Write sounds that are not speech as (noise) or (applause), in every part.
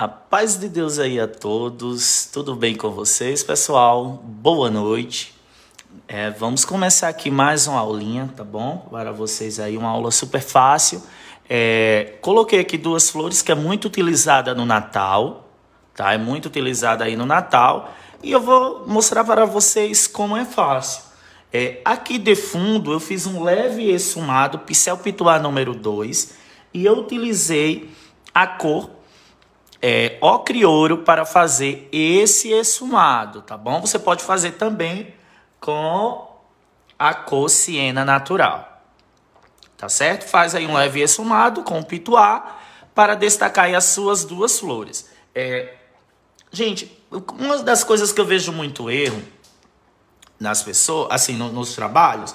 A paz de Deus aí a todos, tudo bem com vocês, pessoal? Boa noite. É, vamos começar aqui mais uma aulinha, tá bom? Para vocês aí, uma aula super fácil. É, coloquei aqui duas flores que é muito utilizada no Natal, tá? É muito utilizada aí no Natal. E eu vou mostrar para vocês como é fácil. É, aqui de fundo eu fiz um leve esfumado, pincel pituar número 2, e eu utilizei a cor é, ó para fazer esse esfumado, tá bom? Você pode fazer também com a cor siena natural, tá certo? Faz aí um leve esfumado com pituá para destacar as suas duas flores. É, gente, uma das coisas que eu vejo muito erro nas pessoas, assim, no, nos trabalhos,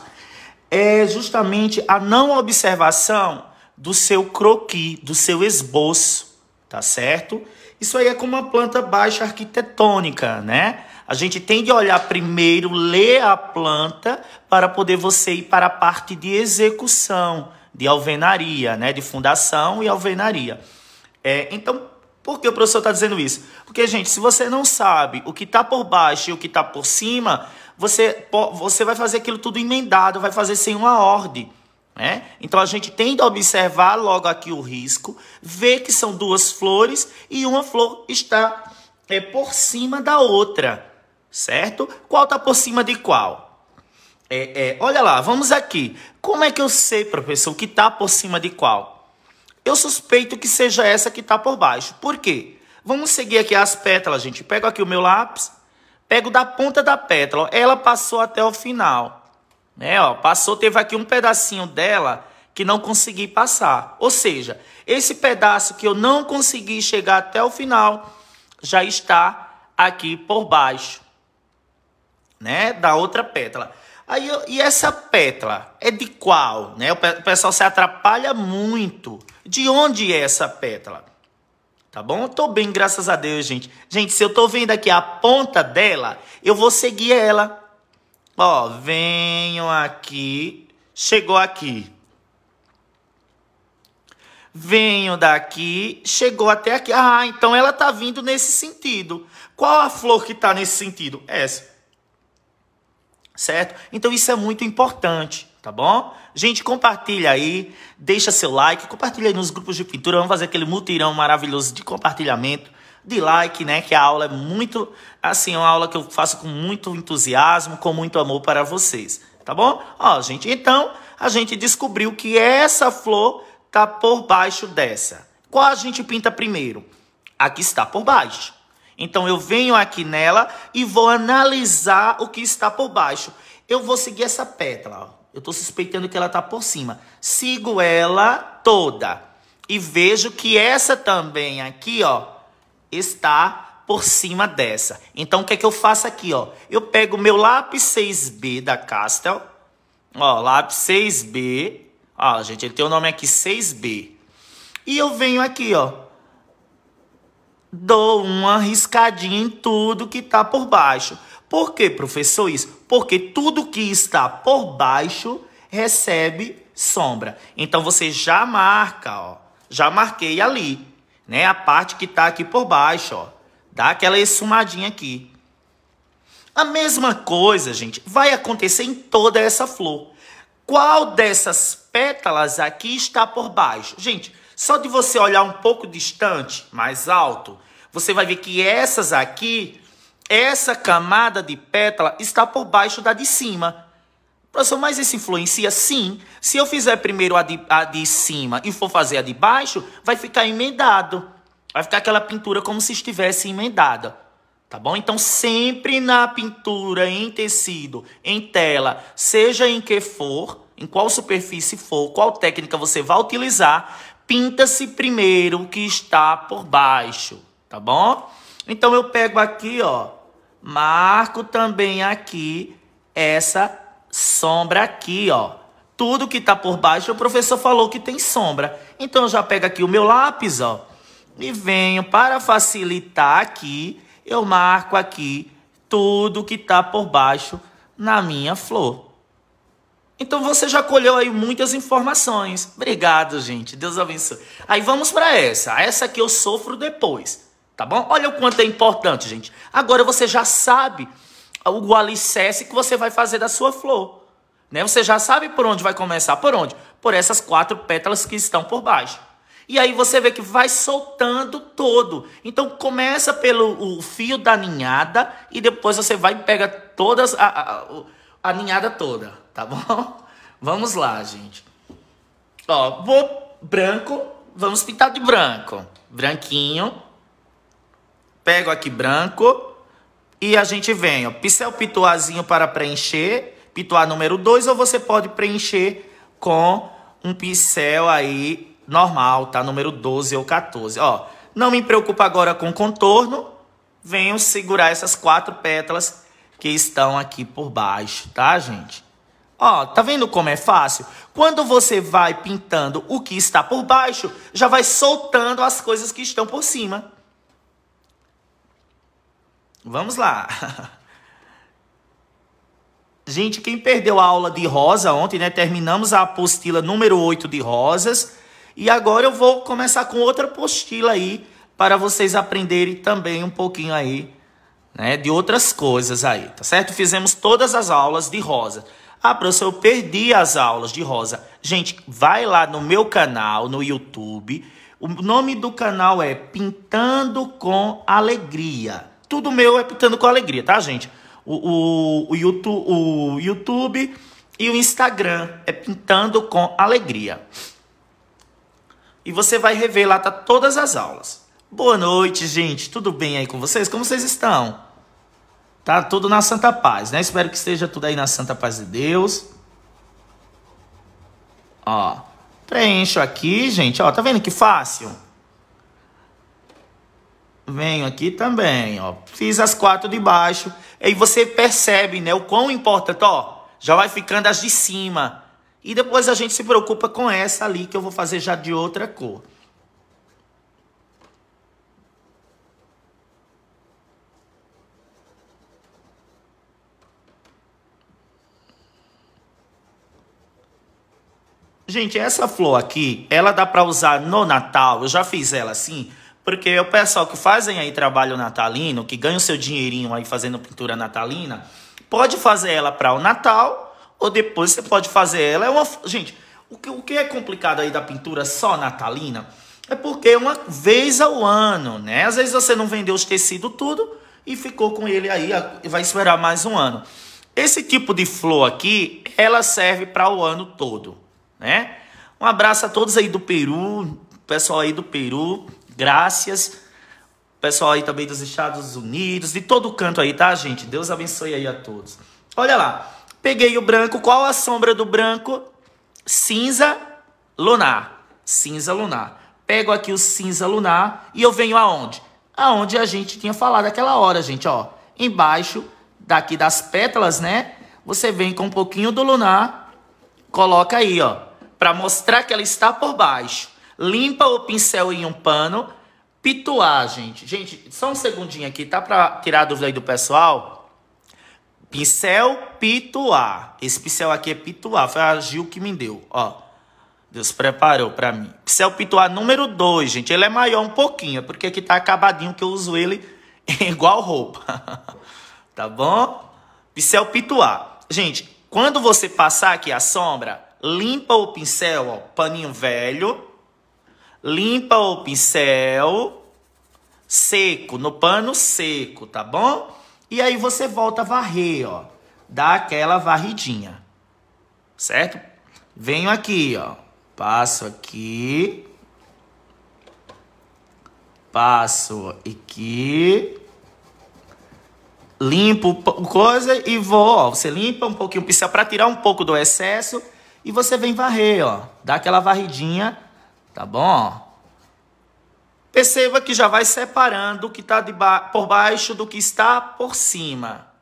é justamente a não observação do seu croqui, do seu esboço tá certo? Isso aí é como uma planta baixa arquitetônica, né? A gente tem de olhar primeiro, ler a planta, para poder você ir para a parte de execução, de alvenaria, né? De fundação e alvenaria. É, então, por que o professor está dizendo isso? Porque, gente, se você não sabe o que está por baixo e o que está por cima, você, você vai fazer aquilo tudo emendado, vai fazer sem uma ordem. Né? Então a gente tem de observar logo aqui o risco, ver que são duas flores e uma flor está é, por cima da outra, certo? Qual está por cima de qual? É, é, olha lá, vamos aqui. Como é que eu sei, professor, que está por cima de qual? Eu suspeito que seja essa que está por baixo. Por quê? Vamos seguir aqui as pétalas, gente. Pego aqui o meu lápis, pego da ponta da pétala. Ela passou até o final. Né, ó, passou, teve aqui um pedacinho dela que não consegui passar. Ou seja, esse pedaço que eu não consegui chegar até o final já está aqui por baixo, né, da outra pétala. Aí eu, e essa pétala é de qual, né? O pessoal se atrapalha muito. De onde é essa pétala? Tá bom? Eu tô bem, graças a Deus, gente. Gente, se eu tô vendo aqui a ponta dela, eu vou seguir ela. Ó, venham aqui, chegou aqui. Venho daqui, chegou até aqui. Ah, então ela tá vindo nesse sentido. Qual a flor que tá nesse sentido? Essa. Certo? Então isso é muito importante, tá bom? Gente, compartilha aí, deixa seu like, compartilha aí nos grupos de pintura, vamos fazer aquele mutirão maravilhoso de compartilhamento, de like, né, que a aula é muito assim, é uma aula que eu faço com muito entusiasmo, com muito amor para vocês, tá bom? Ó, gente, então a gente descobriu que essa flor tá por baixo dessa. Qual a gente pinta primeiro? A que está por baixo. Então eu venho aqui nela e vou analisar o que está por baixo. Eu vou seguir essa pétala, ó. Eu estou suspeitando que ela está por cima. Sigo ela toda. E vejo que essa também aqui, ó, está por cima dessa. Então, o que é que eu faço aqui, ó? Eu pego o meu lápis 6B da Castel, ó, lápis 6B, ó, gente, ele tem o nome aqui 6B. E eu venho aqui, ó, dou uma riscadinha em tudo que está por baixo. Por que, professor, isso? Porque tudo que está por baixo recebe sombra. Então, você já marca, ó, já marquei ali, né, a parte que está aqui por baixo, ó. Dá aquela esfumadinha aqui. A mesma coisa, gente, vai acontecer em toda essa flor. Qual dessas pétalas aqui está por baixo? Gente, só de você olhar um pouco distante, mais alto, você vai ver que essas aqui, essa camada de pétala está por baixo da de cima. Professor, mas isso influencia? Sim. Se eu fizer primeiro a de, a de cima e for fazer a de baixo, vai ficar emendado vai ficar aquela pintura como se estivesse emendada, tá bom? Então, sempre na pintura, em tecido, em tela, seja em que for, em qual superfície for, qual técnica você vai utilizar, pinta-se primeiro o que está por baixo, tá bom? Então, eu pego aqui, ó, marco também aqui essa sombra aqui, ó. Tudo que está por baixo, o professor falou que tem sombra. Então, eu já pego aqui o meu lápis, ó e venho para facilitar aqui, eu marco aqui tudo que está por baixo na minha flor. Então você já colheu aí muitas informações. Obrigado, gente. Deus abençoe. Aí vamos para essa. Essa que eu sofro depois, tá bom? Olha o quanto é importante, gente. Agora você já sabe o alicerce que você vai fazer da sua flor. Né? Você já sabe por onde vai começar. Por onde? Por essas quatro pétalas que estão por baixo. E aí você vê que vai soltando todo. Então começa pelo fio da ninhada e depois você vai e pega todas a, a, a ninhada toda, tá (laughs) bom? Vamos lá, gente. Ó, vou branco, vamos pintar de branco. Branquinho. Pego aqui branco e a gente vem, ó, pincel pituazinho para preencher, pituar número 2 ou você pode preencher com um pincel aí normal, tá? Número 12 ou 14. Ó, não me preocupa agora com contorno. Venho segurar essas quatro pétalas que estão aqui por baixo, tá, gente? Ó, tá vendo como é fácil? Quando você vai pintando o que está por baixo, já vai soltando as coisas que estão por cima. Vamos lá. (laughs) Gente, quem perdeu a aula de rosa ontem, né? Terminamos a apostila número 8 de rosas. E agora eu vou começar com outra apostila aí para vocês aprenderem também um pouquinho aí, né, de outras coisas aí, tá certo? Fizemos todas as aulas de rosa. Ah, professor, eu perdi as aulas de rosa. Gente, vai lá no meu canal, no YouTube. O nome do canal é Pintando com Alegria. Tudo meu é Pintando com Alegria, tá, gente? O, o, o, YouTube, o YouTube e o Instagram é Pintando com Alegria e você vai rever lá tá todas as aulas. Boa noite, gente. Tudo bem aí com vocês? Como vocês estão? Tá tudo na santa paz, né? Espero que esteja tudo aí na santa paz de Deus. Ó, preencho aqui, gente. Ó, tá vendo que fácil? Venho aqui também, ó. Fiz as quatro de baixo. Aí você percebe, né, o quão importante, ó. Já vai ficando as de cima. E depois a gente se preocupa com essa ali que eu vou fazer já de outra cor. Gente, essa flor aqui, ela dá para usar no Natal. Eu já fiz ela assim, porque o pessoal que fazem aí trabalho natalino, que ganha o seu dinheirinho aí fazendo pintura natalina, pode fazer ela para o Natal ou depois você pode fazer ela. É uma, gente, o que, o que é complicado aí da pintura só natalina é porque é uma vez ao ano, né? Às vezes você não vendeu os tecidos tudo e ficou com ele aí, e vai esperar mais um ano. Esse tipo de flor aqui, ela serve para o ano todo, né? Um abraço a todos aí do Peru, pessoal aí do Peru, graças. Pessoal aí também dos Estados Unidos, de todo canto aí, tá, gente? Deus abençoe aí a todos. Olha lá, Peguei o branco. Qual a sombra do branco? Cinza lunar. Cinza lunar. Pego aqui o cinza lunar e eu venho aonde? Aonde a gente tinha falado aquela hora, gente, ó. Embaixo daqui das pétalas, né? Você vem com um pouquinho do lunar, coloca aí, ó, para mostrar que ela está por baixo. Limpa o pincel em um pano, pituar, gente. Gente, só um segundinho aqui, tá para tirar a dúvida aí do pessoal. Pincel pituá. Esse pincel aqui é pituá. Foi a Gil que me deu, ó. Deus preparou para mim. Pincel pituá número 2, gente. Ele é maior um pouquinho, é porque aqui tá acabadinho que eu uso ele (laughs) igual roupa. (laughs) tá bom? Pincel pituá. Gente, quando você passar aqui a sombra, limpa o pincel, ó, paninho velho. Limpa o pincel seco, no pano seco, tá bom? E aí você volta a varrer, ó. Dá aquela varridinha. Certo? Venho aqui, ó. Passo aqui. Passo aqui. Limpo coisa e vou, ó. Você limpa um pouquinho, o pincel para tirar um pouco do excesso. E você vem varrer, ó. Dá aquela varridinha, tá bom? Perceba que já vai separando o que está ba por baixo do que está por cima. (laughs)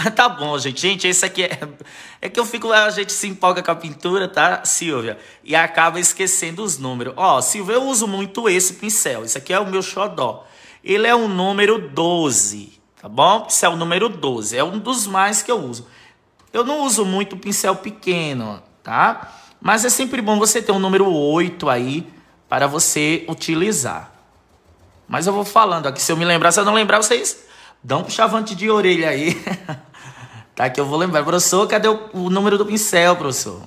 Ah, tá bom, gente. Gente, esse aqui é... É que eu fico lá, a gente se empolga com a pintura, tá, Silvia? E acaba esquecendo os números. Ó, Silvia, eu uso muito esse pincel. Esse aqui é o meu xodó. Ele é, tá é o número 12, tá bom? Pincel número 12. É um dos mais que eu uso. Eu não uso muito pincel pequeno, Tá? Mas é sempre bom você ter um número 8 aí para você utilizar. Mas eu vou falando aqui, se eu me lembrar, se eu não lembrar, vocês dão um puxavante de orelha aí. (laughs) tá, que eu vou lembrar. Professor, cadê o, o número do pincel, professor?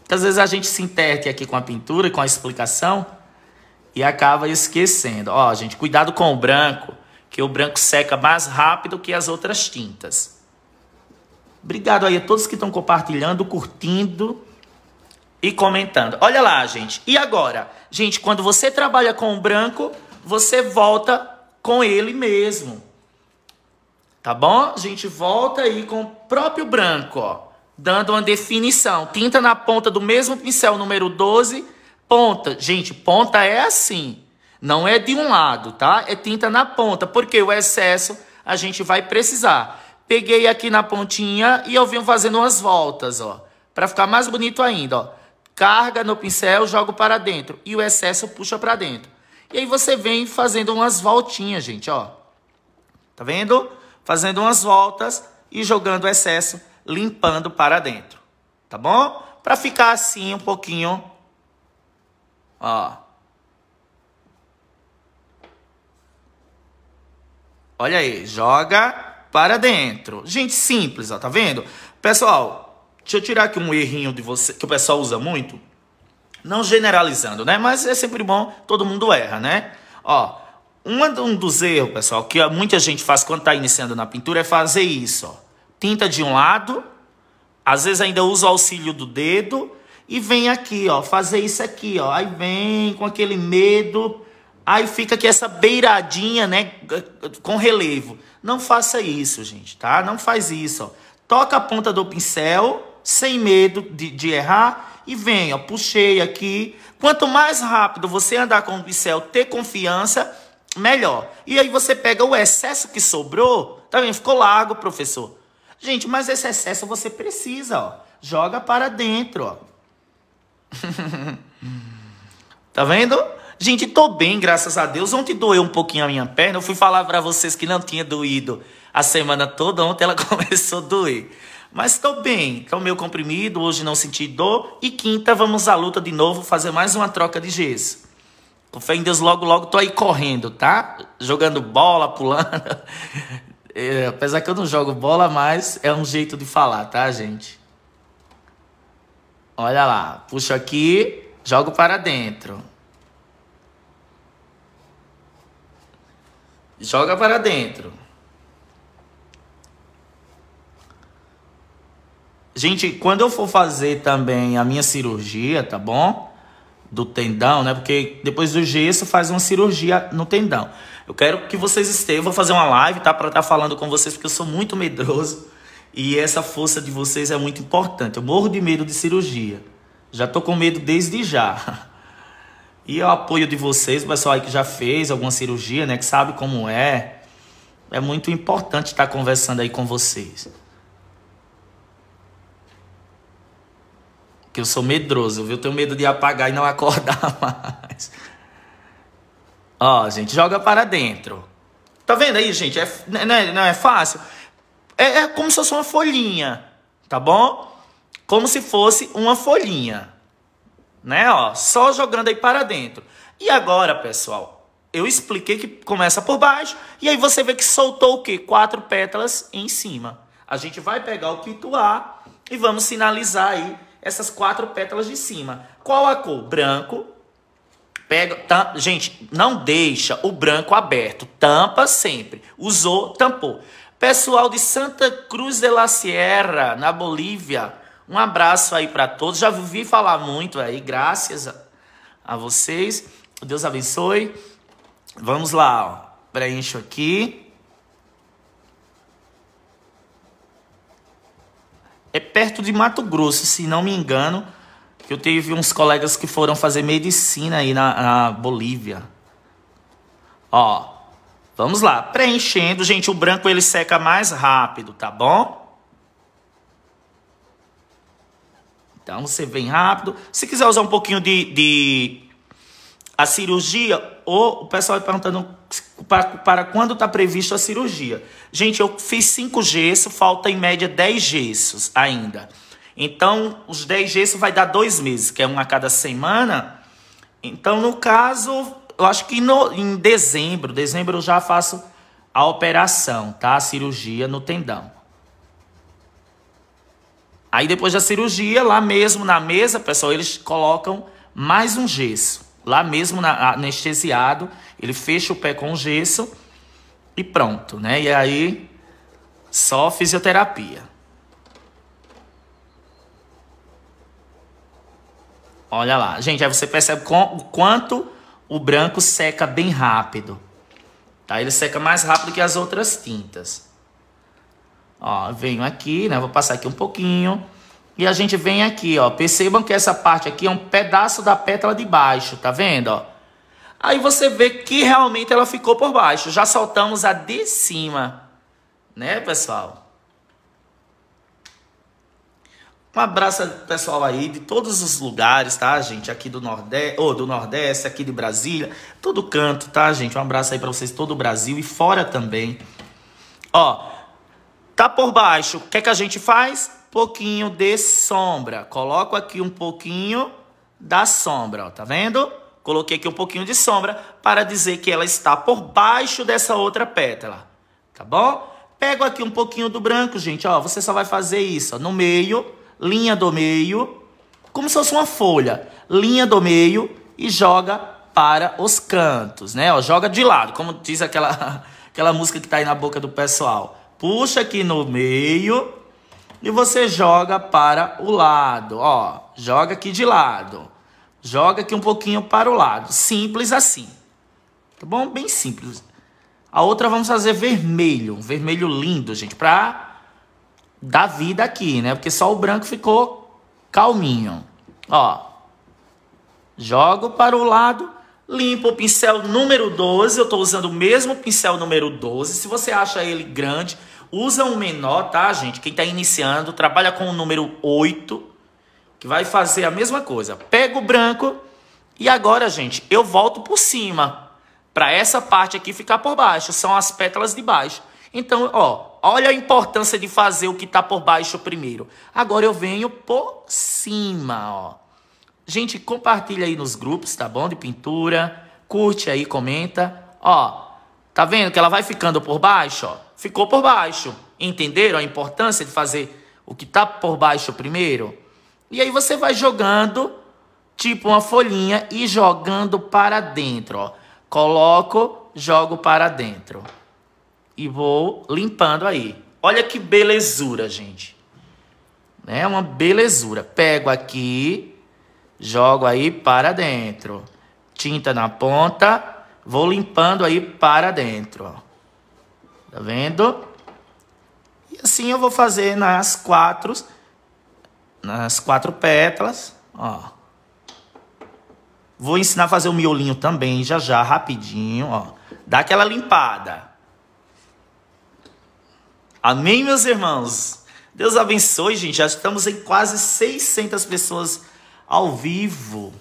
Porque às vezes a gente se interte aqui com a pintura, com a explicação, e acaba esquecendo. Ó, gente, cuidado com o branco, que o branco seca mais rápido que as outras tintas. Obrigado aí a todos que estão compartilhando, curtindo e comentando. Olha lá, gente. E agora? Gente, quando você trabalha com o branco, você volta com ele mesmo. Tá bom? A gente volta aí com o próprio branco, ó. Dando uma definição. Tinta na ponta do mesmo pincel número 12. Ponta. Gente, ponta é assim. Não é de um lado, tá? É tinta na ponta. Porque o excesso a gente vai precisar. Peguei aqui na pontinha e eu vim fazendo umas voltas, ó. Pra ficar mais bonito ainda, ó carga no pincel, jogo para dentro e o excesso puxa para dentro. E aí você vem fazendo umas voltinhas, gente, ó. Tá vendo? Fazendo umas voltas e jogando o excesso, limpando para dentro. Tá bom? Para ficar assim um pouquinho, ó. Olha aí, joga para dentro. Gente, simples, ó, tá vendo? Pessoal, Deixa eu tirar aqui um errinho de você que o pessoal usa muito. Não generalizando, né? Mas é sempre bom, todo mundo erra, né? Ó, um dos erros, pessoal, que muita gente faz quando está iniciando na pintura é fazer isso. Ó. Tinta de um lado, às vezes ainda usa o auxílio do dedo e vem aqui, ó, fazer isso aqui, ó. Aí vem com aquele medo, aí fica aqui essa beiradinha, né, com relevo. Não faça isso, gente, tá? Não faz isso, ó. Toca a ponta do pincel sem medo de, de errar e venha, puxei aqui. Quanto mais rápido você andar com o pincel, ter confiança, melhor. E aí você pega o excesso que sobrou, tá vendo? Ficou largo, professor. Gente, mas esse excesso você precisa, ó. Joga para dentro, ó. (laughs) tá vendo? Gente, tô bem, graças a Deus. Ontem doeu um pouquinho a minha perna. Eu fui falar para vocês que não tinha doído a semana toda. Ontem ela (laughs) começou a doer. Mas estou bem, estou é meio comprimido, hoje não senti dor. E quinta, vamos à luta de novo, fazer mais uma troca de gesso. Com fé em Deus, logo, logo tô aí correndo, tá? Jogando bola, pulando. (laughs) É, apesar que eu não jogo bola, mas é um jeito de falar, tá, gente? Olha lá, puxo aqui, jogo para dentro. Joga para dentro. Gente, quando eu for fazer também a minha cirurgia, tá bom? Do tendão, né? Porque depois do gesso faz uma cirurgia no tendão. Eu quero que vocês estejam. Vou fazer uma live, tá? Pra estar tá falando com vocês, porque eu sou muito medroso. E essa força de vocês é muito importante. Eu morro de medo de cirurgia. Já tô com medo desde já. (laughs) E o apoio de vocês, o pessoal aí que já fez alguma cirurgia, né? Que sabe como é. É muito importante estar tá conversando aí com vocês. Que eu sou medroso, viu? Eu tenho medo de apagar e não (laughs) acordar mais. Ó, gente, joga para dentro. Tá vendo aí, gente? É, não, é, né, não é fácil? É, é como se fosse uma folhinha, tá bom? Como se fosse uma folhinha. Né, ó? Só jogando aí para dentro. E agora, pessoal, eu expliquei que começa por baixo. E aí você vê que soltou o quê? Quatro pétalas em cima. A gente vai pegar o pituá e vamos sinalizar aí essas quatro pétalas de cima. Qual a cor? Branco. Pega, tam, gente, não deixa o branco aberto. Tampa sempre. Usou, tampou. Pessoal de Santa Cruz de la Sierra, na Bolívia, um abraço aí para todos. Já ouvi falar muito aí, graças a, a vocês. Deus abençoe. Vamos lá, ó. preencho aqui. é perto de Mato Grosso, se não me engano. que Eu tive uns colegas que foram fazer medicina aí na, na Bolívia. Ó, vamos lá. Preenchendo, gente, o branco ele seca mais rápido, tá bom? Então você vem rápido. Se quiser usar um pouquinho de, de a cirurgia, ou o pessoal vai perguntando para, para quando está previsto a cirurgia. Gente, eu fiz cinco gessos, falta em média 10 gessos ainda. Então, os 10 gessos vai dar dois meses, que é um a cada semana. Então, no caso, eu acho que no, em dezembro, dezembro eu já faço a operação, tá? A cirurgia no tendão. Aí depois da cirurgia, lá mesmo na mesa, pessoal, eles colocam mais um gesso lá mesmo na, anestesiado, ele fecha o pé com gesso e pronto, né? E aí só fisioterapia. Olha lá, gente, aí você percebe o quanto o branco seca bem rápido. Tá? Ele seca mais rápido que as outras tintas. Ó, venho aqui, né? Vou passar aqui um pouquinho. E a gente vem aqui, ó. Percebam que essa parte aqui é um pedaço da pétala de baixo, tá vendo, ó? Aí você vê que realmente ela ficou por baixo. Já soltamos a de cima, né, pessoal? Um abraço pessoal aí de todos os lugares, tá, gente? Aqui do Nordeste, ou do Nordeste, aqui de Brasília, todo canto, tá, gente? Um abraço aí para vocês todo o Brasil e fora também. Ó, tá por baixo. O que é que a gente faz? pouquinho de sombra. Coloco aqui um pouquinho da sombra, ó, tá vendo? Coloquei aqui um pouquinho de sombra para dizer que ela está por baixo dessa outra pétala, tá bom? Pego aqui um pouquinho do branco, gente, ó, você só vai fazer isso, ó, no meio, linha do meio, como se fosse uma folha, linha do meio e joga para os cantos, né? Ó, joga de lado, como diz aquela, (laughs) aquela música que tá aí na boca do pessoal. Puxa aqui no meio, e você joga para o lado, ó, joga aqui de lado, joga aqui um pouquinho para o lado, simples assim, tá bom? Bem simples. A outra vamos fazer vermelho, um vermelho lindo, gente, para dar vida aqui, né? Porque só o branco ficou calminho, ó. Jogo para o lado, limpo o pincel número 12, eu estou usando o mesmo pincel número 12, se você acha ele grande Usa um menor, tá, gente? Quem está iniciando, trabalha com o número 8, que vai fazer a mesma coisa. Pega o branco e agora, gente, eu volto por cima para essa parte aqui ficar por baixo. São as pétalas de baixo. Então, ó, olha a importância de fazer o que está por baixo primeiro. Agora eu venho por cima, ó. Gente, compartilha aí nos grupos, tá bom? De pintura. Curte aí, comenta. Ó, tá vendo que ela vai ficando por baixo, ó? ficou por baixo. Entenderam a importância de fazer o que está por baixo primeiro? E aí você vai jogando, tipo uma folhinha, e jogando para dentro. Ó. Coloco, jogo para dentro. E vou limpando aí. Olha que belezura, gente. É uma belezura. Pego aqui, jogo aí para dentro. Tinta na ponta, vou limpando aí para dentro. ó. Tá vendo? E assim eu vou fazer nas quatro, nas quatro pétalas, ó. Vou ensinar a fazer o miolinho também, já já, rapidinho, ó. Dá aquela limpada. Amém, meus irmãos? Deus abençoe, gente. Já estamos em quase 600 pessoas ao vivo.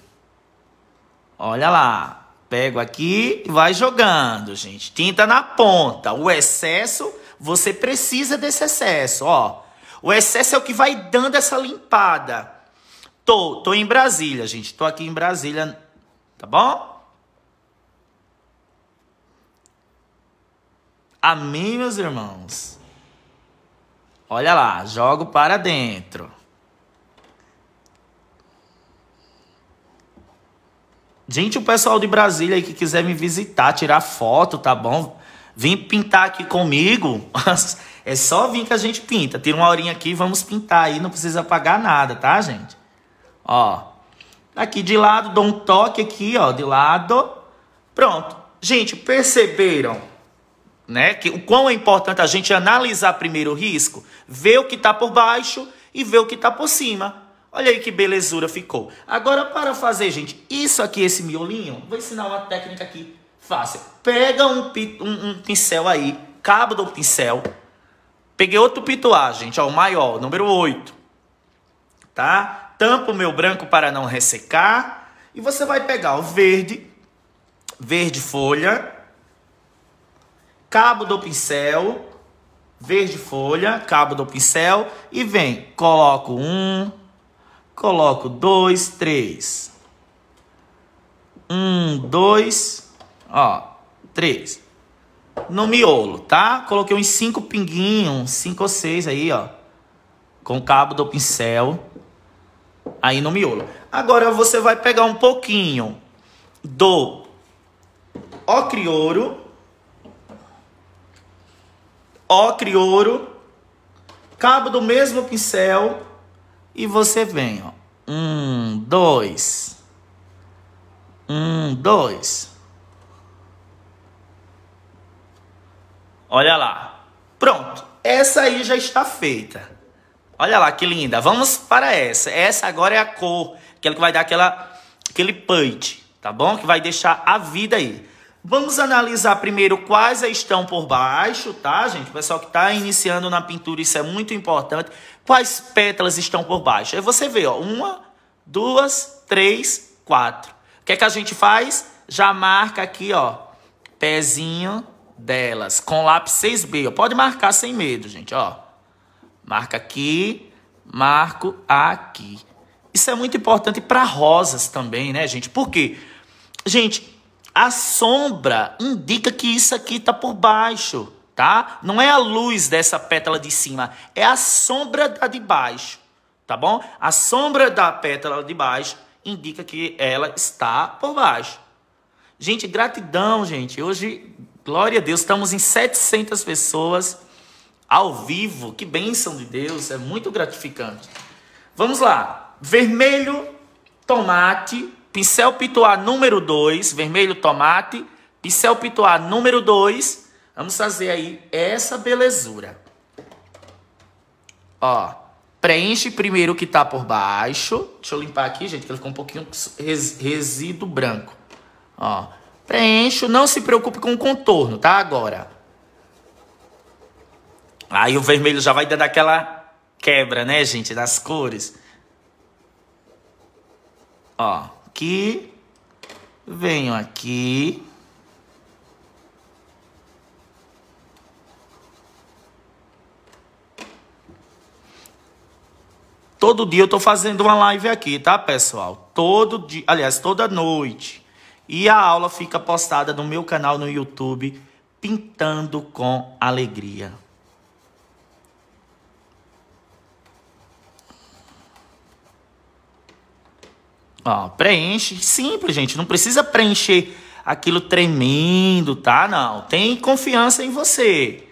Olha lá pego aqui e vai jogando, gente. Tinta na ponta. O excesso, você precisa desse excesso, ó. O excesso é o que vai dando essa limpada. Tô, tô em Brasília, gente. Tô aqui em Brasília, tá bom? Amém, meus irmãos. Olha lá, jogo para dentro. Gente, o pessoal de Brasília aí que quiser me visitar, tirar foto, tá bom? Vem pintar aqui comigo. (laughs) É só vir que a gente pinta. Tira uma horinha aqui, vamos pintar aí. Não precisa pagar nada, tá, gente? Ó. Aqui de lado, dou um toque aqui, ó. De lado. Pronto. Gente, perceberam, né? Que o quão é importante a gente analisar primeiro o risco, ver o que tá por baixo e ver o que tá por cima. Olha aí que belezura ficou. Agora, para fazer, gente, isso aqui, esse miolinho, vou ensinar uma técnica aqui fácil. Pega um, um, um pincel aí, cabo do pincel. Peguei outro pituá, gente, ó, o maior, número 8. Tá? Tampa o meu branco para não ressecar. E você vai pegar o verde, verde folha, cabo do pincel, verde folha, cabo do pincel. E vem, coloco um, Coloco dois, três. Um, dois, ó, três. No miolo, tá? Coloquei uns cinco pinguinhos, cinco ou seis aí, ó. Com o cabo do pincel. Aí no miolo. Agora você vai pegar um pouquinho do ocre ouro. Ocre ouro. Cabo do mesmo pincel e você vem, ó. Um, dois. Um, dois. Olha lá. Pronto. Essa aí já está feita. Olha lá que linda. Vamos para essa. Essa agora é a cor. Aquela que vai dar aquela, aquele punch. Tá bom? Que vai deixar a vida aí. Vamos analisar primeiro quais estão por baixo, tá, gente? O pessoal que está iniciando na pintura, isso é muito importante. Quais pétalas estão por baixo? Aí você vê, ó, uma, duas, três, quatro. O que é que a gente faz? Já marca aqui, ó, pezinho delas, com lápis 6B. Ó. Pode marcar sem medo, gente, ó. Marca aqui, marco aqui. Isso é muito importante para rosas também, né, gente? Por quê? Gente, a sombra indica que isso aqui está por baixo, tá? Não é a luz dessa pétala de cima, é a sombra da de baixo, tá bom? A sombra da pétala de baixo indica que ela está por baixo. Gente, gratidão, gente. Hoje, glória a Deus, estamos em 700 pessoas ao vivo. Que bênção de Deus, é muito gratificante. Vamos lá. Vermelho, tomate, pincel pituá número 2, vermelho tomate, pincel pituá número 2. Vamos fazer aí essa belezura. Ó, preenche primeiro o que tá por baixo. Deixa eu limpar aqui, gente, que ele ficou um pouquinho res, resíduo branco. Ó, preencho, não se preocupe com o contorno, tá? Agora. Aí o vermelho já vai dando aquela quebra, né, gente, das cores. Ó aqui, venho aqui. Todo dia eu tô fazendo uma live aqui, tá, pessoal? Todo dia, aliás, toda noite. E a aula fica postada no meu canal no YouTube, Pintando com Alegria. Ó, preenche. Simples, gente. Não precisa preencher aquilo tremendo, tá? Não. Tem confiança em você.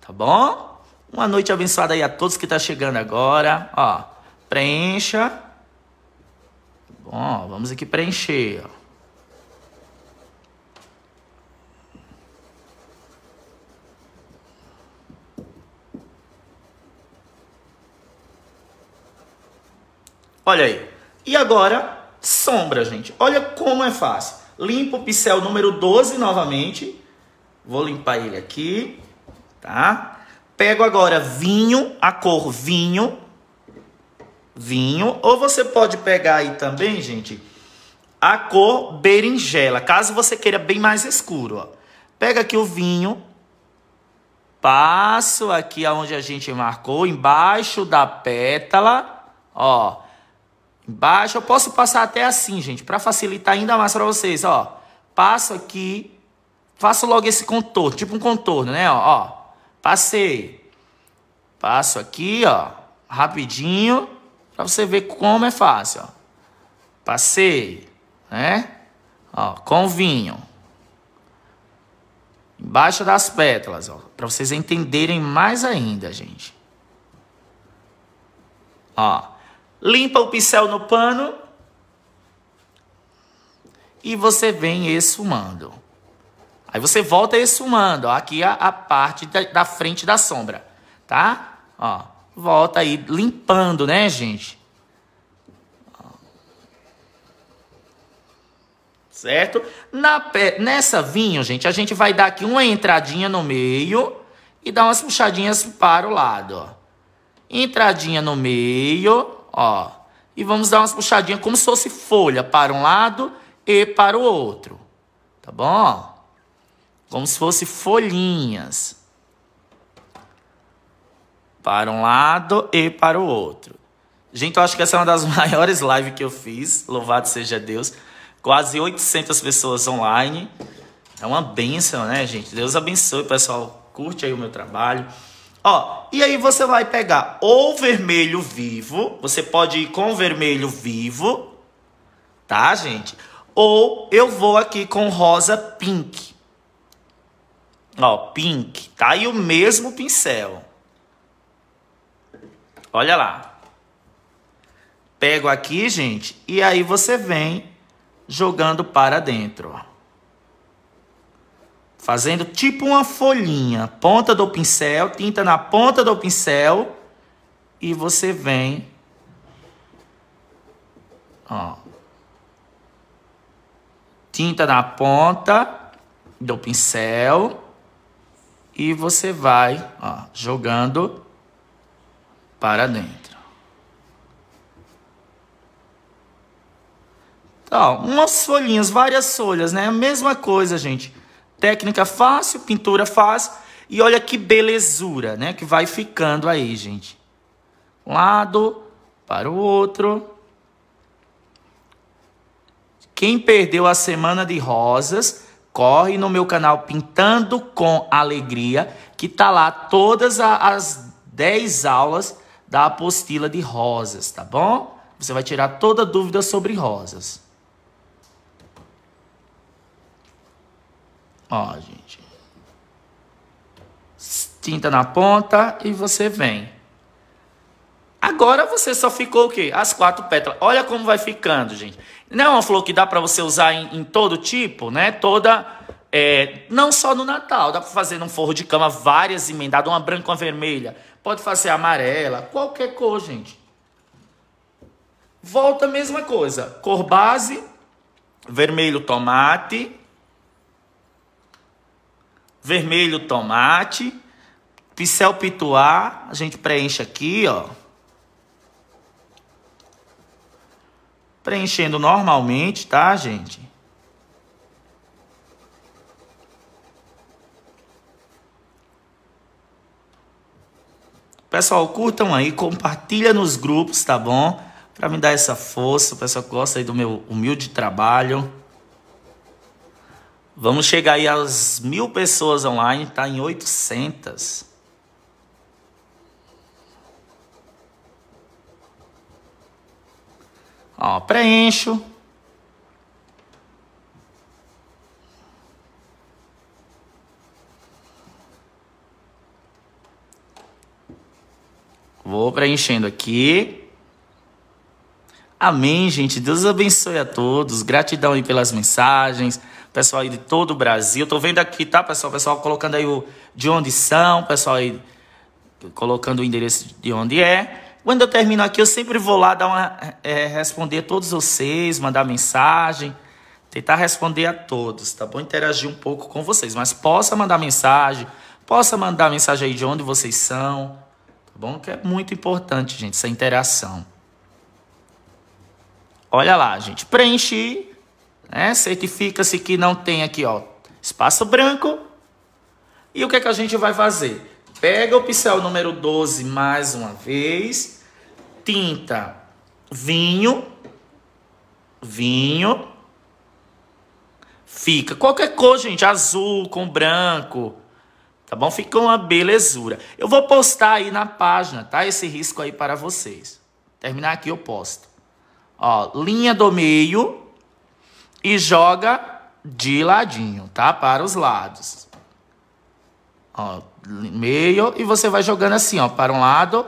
Tá bom? Uma noite abençoada aí a todos que tá chegando agora. Ó, preencha. Bom, vamos aqui preencher, ó. Olha aí. E agora Sombra, gente. Olha como é fácil. Limpo o pincel número 12 novamente. Vou limpar ele aqui, tá? Pego agora vinho, a cor vinho. Vinho. Ou você pode pegar aí também, gente, a cor berinjela. Caso você queira bem mais escuro, ó. Pega aqui o vinho. Passo aqui aonde a gente marcou, embaixo da pétala, ó embaixo eu posso passar até assim, gente, para facilitar ainda mais para vocês, ó. Passo aqui, faço logo esse contorno, tipo um contorno, né, ó, ó. Passei. Passo aqui, ó, rapidinho, para você ver como é fácil, ó. Passei, né? Ó, com vinho. Embaixo das pétalas, ó, para vocês entenderem mais ainda, gente. Ó limpa o pincel no pano e você vem esfumando. Aí você volta esfumando, ó, aqui a, a parte da, da, frente da sombra, tá? Ó, volta aí limpando, né, gente? Certo? Na, nessa vinho, gente, a gente vai dar aqui uma entradinha no meio e dar umas puxadinhas para o lado, ó. Entradinha no meio Ó, e vamos dar umas puxadinhas como se fosse folha para um lado e para o outro. Tá bom? Como se fosse folhinhas. Para um lado e para o outro. Gente, eu acho que essa é uma das (laughs) maiores lives que eu fiz. Louvado seja Deus. Quase 800 pessoas online. É uma bênção né, gente? Deus abençoe, pessoal. Curte aí o meu trabalho. Ó, e aí você vai pegar ou vermelho vivo, você pode ir com vermelho vivo, tá, gente? Ou eu vou aqui com rosa pink. Ó, pink, tá? E o mesmo pincel. Olha lá. Pego aqui, gente, e aí você vem jogando para dentro, ó fazendo tipo uma folhinha, ponta do pincel, tinta na ponta do pincel e você vem ó, tinta na ponta do pincel e você vai ó, jogando para dentro. Então, umas folhinhas, várias folhas, né? A mesma coisa, gente Técnica fácil, pintura fácil. E olha que belezura, né? Que vai ficando aí, gente. Um lado para o outro. Quem perdeu a semana de rosas, corre no meu canal Pintando com Alegria, que tá lá todas as 10 aulas da apostila de rosas, tá bom? Você vai tirar toda dúvida sobre rosas. Ó, gente. Tinta na ponta e você vem. Agora você só ficou o quê? As quatro pétalas. Olha como vai ficando, gente. Não é uma flor que dá para você usar em, em, todo tipo, né? Toda. É, não só no Natal. Dá para fazer num forro de cama várias emendadas, uma branca, uma vermelha. Pode fazer amarela, qualquer cor, gente. Volta a mesma coisa. Cor base, vermelho tomate, vermelho tomate, pincel pituar a gente preenche aqui, ó. Preenchendo normalmente, tá, gente? Pessoal, curtam aí, compartilha nos grupos, tá bom? Para me dar essa força, o pessoal gosta aí do meu humilde trabalho. Vamos chegar aí às mil pessoas online, está em 800. Ó, preencho. Vou preenchendo aqui. Amém, gente. Deus abençoe a todos. Gratidão aí pelas mensagens pessoal aí de todo o Brasil. Tô vendo aqui, tá, pessoal? Pessoal colocando aí o de onde são, pessoal aí colocando o endereço de onde é. Quando eu termino aqui, eu sempre vou lá dar uma, é, é responder a todos vocês, mandar mensagem, tentar responder a todos, tá bom? Interagir um pouco com vocês, mas possa mandar mensagem, possa mandar mensagem aí de onde vocês são, tá bom? Que é muito importante, gente, essa interação. Olha lá, gente, preenchi né? Certifica-se que não tem aqui, ó, espaço branco. E o que, é que a gente vai fazer? Pega o pincel número 12 mais uma vez. Tinta vinho. Vinho. Fica qualquer cor, gente. Azul com branco. Tá bom? Fica uma belezura. Eu vou postar aí na página, tá? Esse risco aí para vocês. Terminar aqui eu posto. Ó, linha do meio e joga de ladinho, tá? Para os lados. Ó, meio e você vai jogando assim, ó, para um lado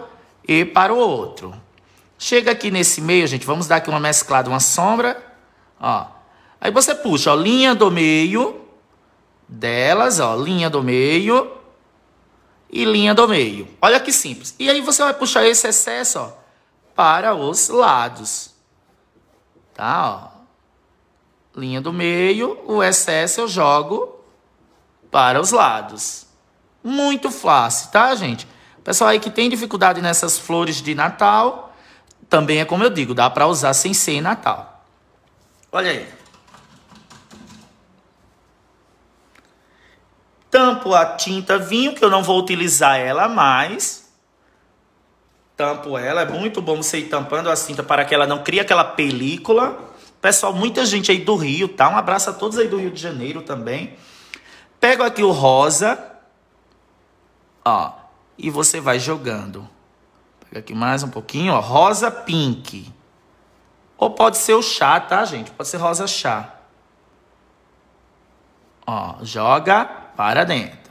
e para o outro. Chega aqui nesse meio, gente, vamos dar aqui uma mesclada, uma sombra, ó. Aí você puxa, ó, linha do meio delas, ó, linha do meio e linha do meio. Olha que simples. E aí você vai puxar esse excesso, ó, para os lados. Tá, ó linha do meio, o excesso eu jogo para os lados. Muito fácil, tá, gente? Pessoal aí que tem dificuldade nessas flores de Natal, também é como eu digo, dá para usar sem ser Natal. Olha aí. Tampo a tinta vinho, que eu não vou utilizar ela mais. Tampo ela, é muito bom você ir tampando a tinta para que ela não crie aquela película. Pessoal, muita gente aí do Rio, tá? Um abraço a todos aí do Rio de Janeiro também. Pego aqui o rosa, ó, e você vai jogando. Pega aqui mais um pouquinho, ó, rosa pink. Ou pode ser o chá, tá, gente? Pode ser rosa chá. Ó, joga para dentro.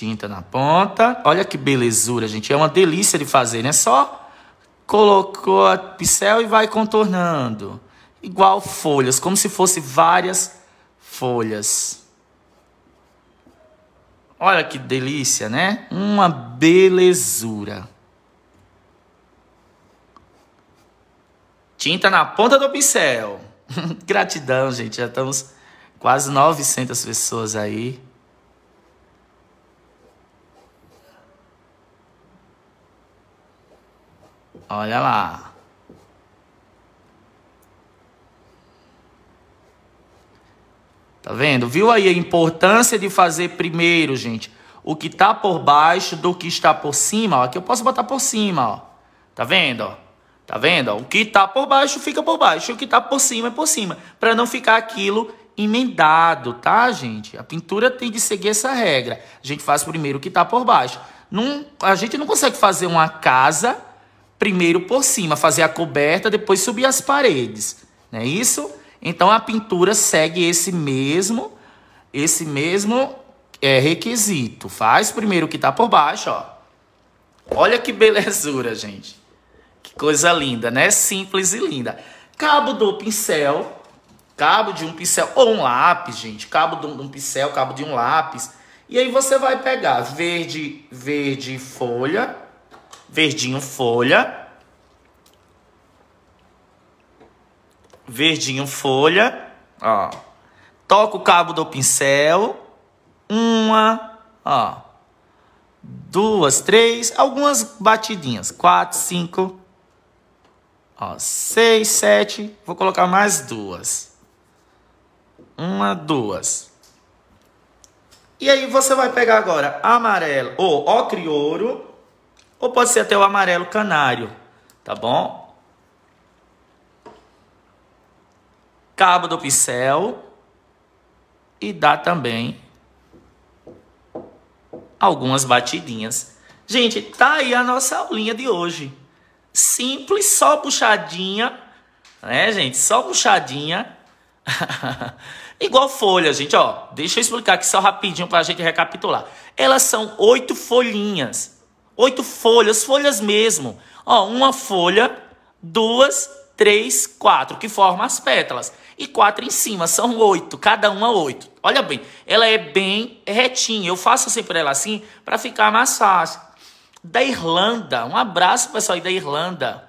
tinta na ponta. Olha que belezura, gente. É uma delícia de fazer, né? Só colocou a pincel e vai contornando. Igual folhas, como se fosse várias folhas. Olha que delícia, né? Uma belezura. Tinta na ponta do pincel. (laughs) Gratidão, gente. Já estamos quase 900 pessoas aí. Olha lá. Tá vendo? Viu aí a importância de fazer primeiro, gente, o que tá por baixo do que está por cima? Ó. Aqui eu posso botar por cima, ó. Tá vendo? Tá vendo? O que tá por baixo fica por baixo, o que tá por cima é por cima, para não ficar aquilo emendado, tá, gente? A pintura tem de seguir essa regra. A gente faz primeiro o que tá por baixo. Não, a gente não consegue fazer uma casa primeiro por cima, fazer a coberta, depois subir as paredes. Não é isso? Então a pintura segue esse mesmo, esse mesmo é, requisito. Faz primeiro o que está por baixo, ó. Olha que belezura, gente. Que coisa linda, né? Simples e linda. Cabo do pincel, cabo de um pincel ou um lápis, gente. Cabo de um pincel, cabo de um lápis. E aí você vai pegar verde, verde folha, Verdinho folha. Verdinho folha. Ó. Toco o cabo do pincel. Uma, ó. Duas, três, algumas batidinhas. Quatro, cinco. Ó, seis, sete. Vou colocar mais duas. Uma, duas. E aí você vai pegar agora amarelo ou ocre ouro ou pode ser até o amarelo canário, tá bom? Cabo do pincel e dá também algumas batidinhas. Gente, tá aí a nossa aulinha de hoje. Simples, só puxadinha, né, gente? Só puxadinha. (laughs) Igual folha, gente, ó. Deixa eu explicar aqui só rapidinho pra gente recapitular. Elas são oito folhinhas. Oito folhas, folhas mesmo. Ó, uma folha, duas, três, quatro, que forma as pétalas. E quatro em cima, são oito, cada uma oito. Olha bem, ela é bem retinha. Eu faço sempre assim ela assim para ficar mais fácil. Da Irlanda, um abraço pessoal aí da Irlanda.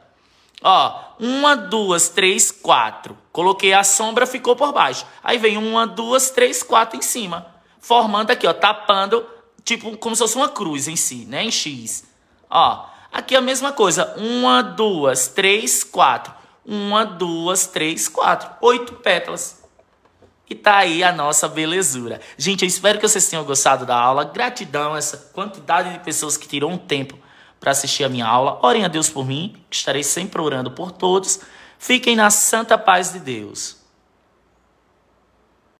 Ó, uma, duas, três, quatro. Coloquei a sombra, ficou por baixo. Aí vem uma, duas, três, quatro em cima. Formando aqui, ó, tapando tipo como se fosse uma cruz em si, né? Em X. Ó, aqui é a mesma coisa. Uma, duas, três, quatro. Uma, duas, três, quatro. Oito pétalas. E tá aí a nossa belezura. Gente, eu espero que vocês tenham gostado da aula. Gratidão a essa quantidade de pessoas que tirou um tempo para assistir a minha aula. Orem a Deus por mim, que estarei sempre orando por todos. Fiquem na santa paz de Deus.